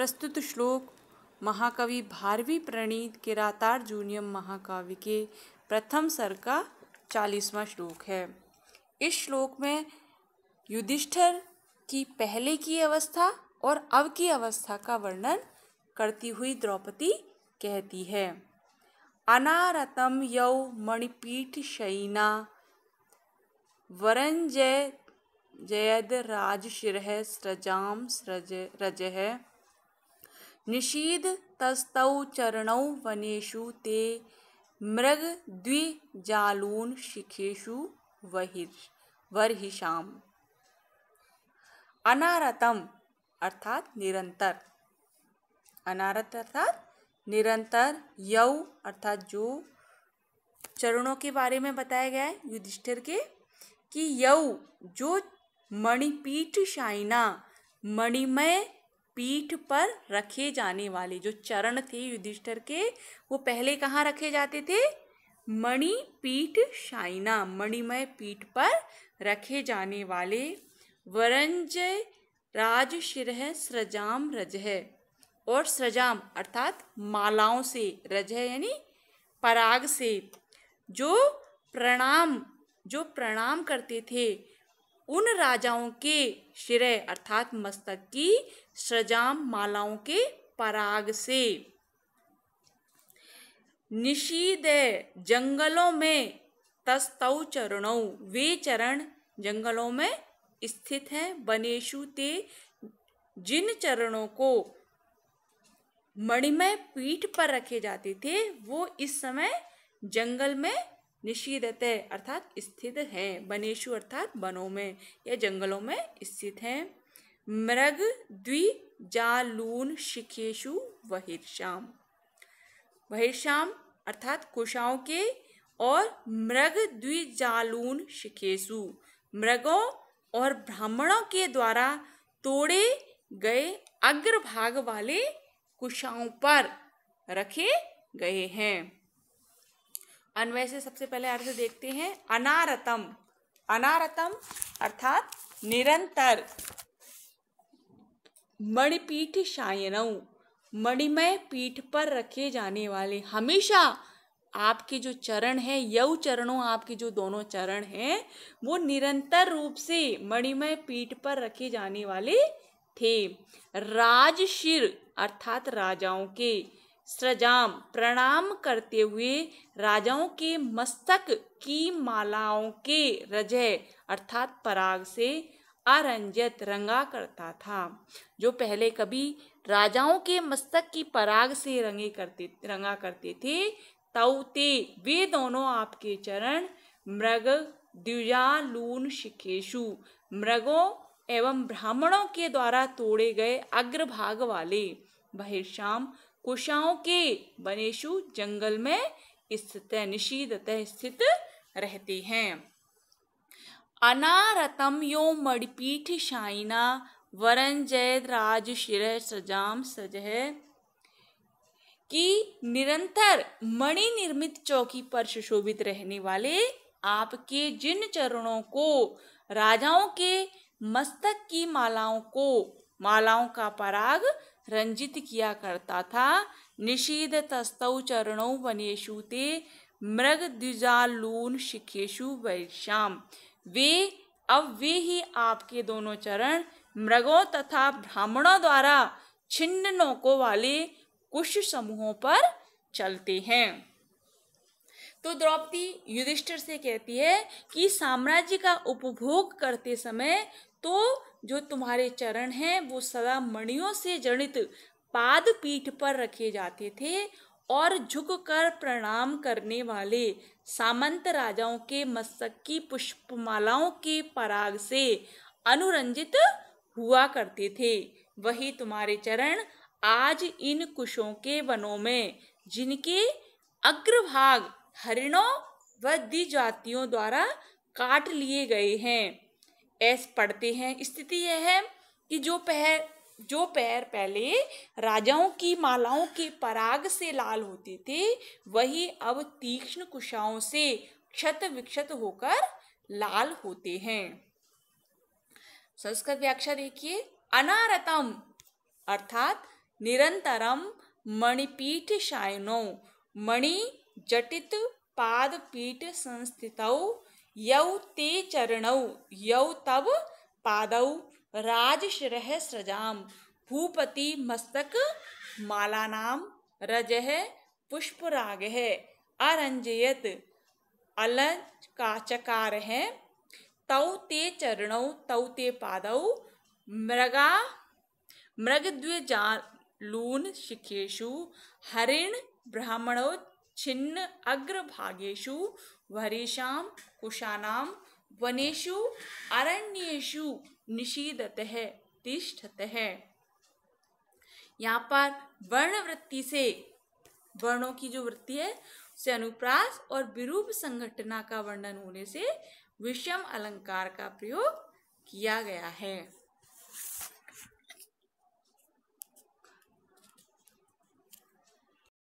प्रस्तुत श्लोक महाकवि भारवी प्रणीत किरातार जूनियम महाकाव्य के प्रथम सर का चालीसवां श्लोक है इस श्लोक में युधिष्ठर की पहले की अवस्था और अब की अवस्था का वर्णन करती हुई द्रौपदी कहती है अनारतम यौ मणिपीठ शयना वरंजय जय जयद राज शिरह स्रजाम स्रज है निषीद निषीधतस्तौ चरण वनेशु ते मृग द्विजालून शिखेशु वहिर् वर्षाम अनारतम अर्थात निरंतर अनारत अर्थात निरंतर यौ अर्थात जो चरणों के बारे में बताया गया है युधिष्ठिर के कि यौ जो मणिपीठ शाइना मणिमय पीठ पर रखे जाने वाले जो चरण थे युधिष्ठर के वो पहले कहाँ रखे जाते थे मणि पीठ शाइना मणिमय पीठ पर रखे जाने वाले वरंज राज शिरह सृजाम रजह और सृजाम अर्थात मालाओं से रजह यानी पराग से जो प्रणाम जो प्रणाम करते थे उन राजाओं के शिरह अर्थात मस्तक की सजाम मालाओं के पराग से निशीद जंगलों में तस्तौ चरणों वे चरण जंगलों में स्थित है बनेशु ते जिन चरणों को मणिमय पीठ पर रखे जाते थे वो इस समय जंगल में निषिदत अर्थात स्थित हैं बनेशु अर्थात बनों में या जंगलों में स्थित हैं मृग द्विजालून शिखेशु वहिर्श्याम वहिर्श्याम अर्थात कुशाओं के और मृग द्विजालून शिखेशु मृगों और ब्राह्मणों के द्वारा तोड़े गए अग्रभाग वाले कुशाओं पर रखे गए हैं अन्वय से सबसे पहले अर्थ देखते हैं अनारतम अनारतम अर्थात निरंतर मणिपीठ शायनऊ मणिमय पीठ पर रखे जाने वाले हमेशा आपके जो चरण है यौ चरणों आपके जो दोनों चरण हैं वो निरंतर रूप से मणिमय पीठ पर रखे जाने वाले थे राजशिर अर्थात राजाओं के सृजाम प्रणाम करते हुए राजाओं के मस्तक की मालाओं के रजय अर्थात पराग से अरंजित रंगा करता था जो पहले कभी राजाओं के मस्तक की पराग से रंगे करते रंगा करते थे तौते वे दोनों आपके चरण मृग द्विजा लून शिखेशु मृगों एवं ब्राह्मणों के द्वारा तोड़े गए अग्रभाग वाले बहिर्श्याम कुशाओं के बनेशु जंगल में स्थित निशीदतः स्थित रहते हैं अनारतम यो मणिपीठ शाइना वरण जय राज शिर सजाम सजह कि निरंतर मणि निर्मित चौकी पर सुशोभित रहने वाले आपके जिन चरणों को राजाओं के मस्तक की मालाओं को मालाओं का पराग रंजित किया करता था निषीध तस्तौ चरणों वनेशु ते मृग द्विजालून शिखेशु वैश्याम वे अब वे ही आपके दोनों चरण मृगों तथा ब्राह्मणों द्वारा छिन्न नौकों वाले कुश समूहों पर चलते हैं तो द्रौपदी युधिष्ठिर से कहती है कि साम्राज्य का उपभोग करते समय तो जो तुम्हारे चरण हैं वो सदा मणियों से जनित पाद पीठ पर रखे जाते थे और झुक कर प्रणाम करने वाले सामंत राजाओं के मस्तक की पुष्पमालाओं के पराग से अनुरंजित हुआ करते थे वही तुम्हारे चरण आज इन कुशों के वनों में जिनके अग्रभाग हरिणों व द्विजातियों द्वारा काट लिए गए हैं ऐस पढ़ते हैं स्थिति यह है कि जो पह जो पैर पहले राजाओं की मालाओं के पराग से लाल होते थे वही अब तीक्ष्ण कुशाओं से क्षत विक्षत होकर लाल होते हैं संस्कृत व्याख्या देखिए अनारतम अर्थात निरंतरम मणिपीठ शायनो मणि जटित पादपीठ संस्थित यौ ते चरण यौ तब पाद राज श्रह सृजाम भूपति मस्तक माला नाम रज है पुष्प राग है अरंजयत अलज का चकार है तौ ते चरण तौ ते पाद मृगा मृगद्विजालून शिखेशु हरिण ब्राह्मणौ छिन्न अग्रभागेशु वरीषा कुशानाम अरण्यु निषीदत है तिष्ठत है यहाँ पर वर्ण वृत्ति से वर्णों की जो वृत्ति है उसे अनुप्रास और विरूप संघटना का वर्णन होने से विषम अलंकार का प्रयोग किया गया है